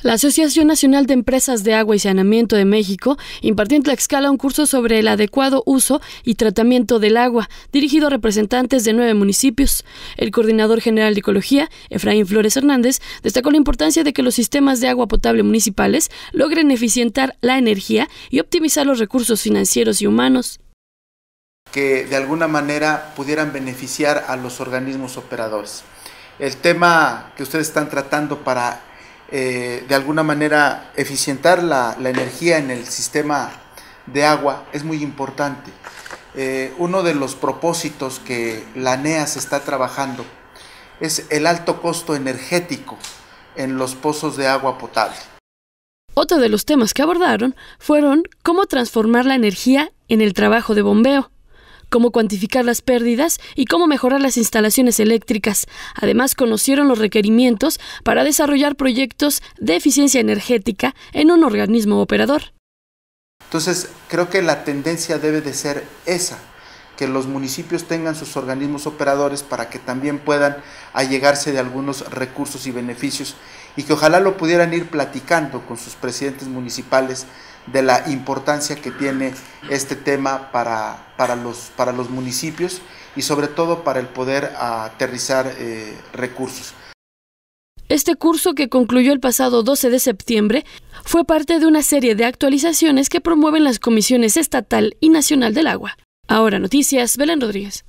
La Asociación Nacional de Empresas de Agua y Saneamiento de México impartió en Tlaxcala un curso sobre el adecuado uso y tratamiento del agua, dirigido a representantes de nueve municipios. El coordinador general de Ecología, Efraín Flores Hernández, destacó la importancia de que los sistemas de agua potable municipales logren eficientar la energía y optimizar los recursos financieros y humanos que de alguna manera pudieran beneficiar a los organismos operadores. El tema que ustedes están tratando para eh, de alguna manera eficientar la, energía en el sistema de agua es muy importante. Eh, uno de los propósitos que la e se está trabajando es el alto costo energético en los pozos de agua potable. Otro de los temas que abordaron fueron cómo transformar la energía en el trabajo de bombeo cómo cuantificar las pérdidas y cómo mejorar las instalaciones eléctricas. Además, conocieron los requerimientos para desarrollar proyectos de eficiencia energética en un organismo operador. Entonces, creo que la tendencia debe de ser esa, que los municipios tengan sus organismos operadores para que también puedan allegarse de algunos recursos y beneficios y que ojalá lo pudieran ir platicando con sus presidentes municipales de la importancia que tiene este tema para, los, municipios y sobre todo para el poder aterrizar eh, recursos. Este curso que concluyó el pasado 12 de septiembre fue parte de una serie de actualizaciones que promueven las comisiones estatal y nacional del agua. Ahora noticias, Belén Rodríguez.